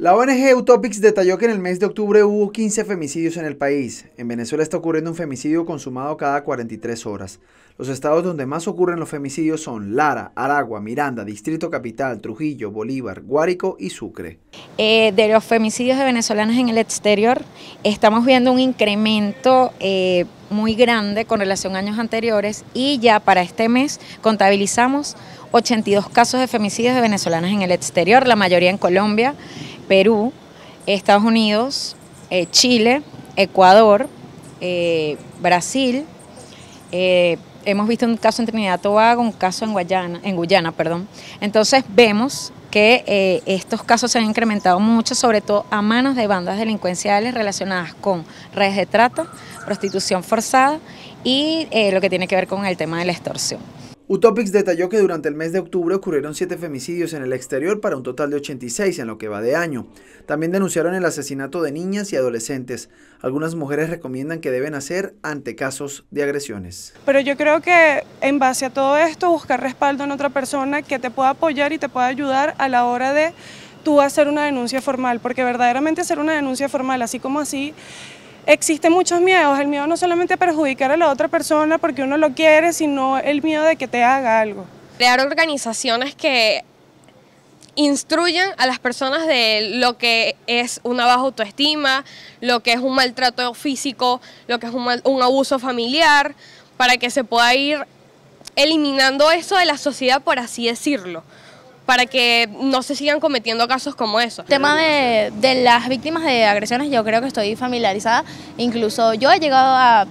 La ONG Utopics detalló que en el mes de octubre hubo 15 femicidios en el país. En Venezuela está ocurriendo un femicidio consumado cada 43 horas. Los estados donde más ocurren los femicidios son Lara, Aragua, Miranda, Distrito Capital, Trujillo, Bolívar, Guárico y Sucre. Eh, de los femicidios de venezolanas en el exterior, estamos viendo un incremento eh, muy grande con relación a años anteriores y ya para este mes contabilizamos 82 casos de femicidios de venezolanas en el exterior, la mayoría en Colombia. Perú, Estados Unidos, eh, Chile, Ecuador, eh, Brasil. Eh, hemos visto un caso en Trinidad y Tobago, un caso en en Guyana, perdón. Entonces vemos que estos casos se han incrementado mucho, sobre todo a manos de bandas delincuenciales relacionadas con redes de trata, prostitución forzada y lo que tiene que ver con el tema de la extorsión. Utopics detalló que durante el mes de octubre ocurrieron siete femicidios en el exterior para un total de 86 en lo que va de año. También denunciaron el asesinato de niñas y adolescentes. Algunas mujeres recomiendan que deben hacer ante casos de agresiones. Pero yo creo que en base a todo esto buscar respaldo en otra persona que te pueda apoyar y te pueda ayudar a la hora de tú hacer una denuncia formal, porque verdaderamente hacer una denuncia formal, así como así, Existen muchos miedos, el miedo no solamente perjudicar a la otra persona porque uno lo quiere, sino el miedo de que te haga algo. Crear organizaciones que instruyan a las personas de lo que es una baja autoestima, lo que es un maltrato físico, lo que es un, un abuso familiar, para que se pueda ir eliminando eso de la sociedad, por así decirlo para que no se sigan cometiendo casos como eso. El tema de, las víctimas de agresiones yo creo que estoy familiarizada, incluso yo he llegado a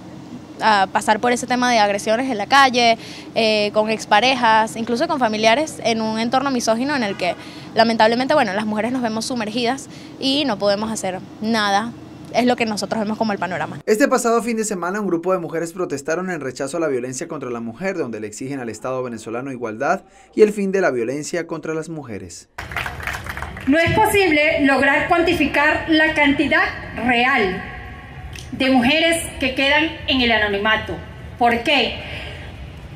pasar por ese tema de agresiones en la calle, eh, con exparejas, incluso con familiares, en un entorno misógino en el que lamentablemente, bueno, las mujeres nos vemos sumergidas y no podemos hacer nada es lo que nosotros vemos como el panorama. Este pasado fin de semana un grupo de mujeres protestaron en rechazo a la violencia contra la mujer, donde le exigen al Estado venezolano igualdad y el fin de la violencia contra las mujeres. No es posible lograr cuantificar la cantidad real de mujeres que quedan en el anonimato. ¿Por qué?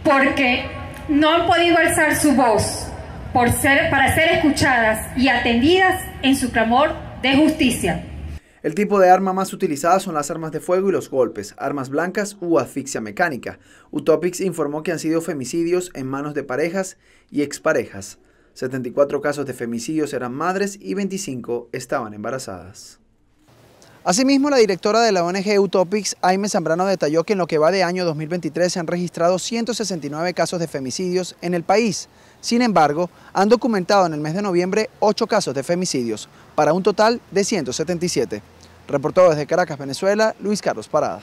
Porque no han podido alzar su voz por ser, para ser escuchadas y atendidas en su clamor de justicia. El tipo de arma más utilizada son las armas de fuego y los golpes, armas blancas u asfixia mecánica. Utopics informó que han sido femicidios en manos de parejas y exparejas. 74 casos de femicidios eran madres y 25 estaban embarazadas. Asimismo, la directora de la ONG Utopics, Jaime Zambrano, detalló que en lo que va de año 2023 se han registrado 169 casos de femicidios en el país. Sin embargo, han documentado en el mes de noviembre 8 casos de femicidios, para un total de 177. Reportado desde Caracas, Venezuela, Luis Carlos Parada.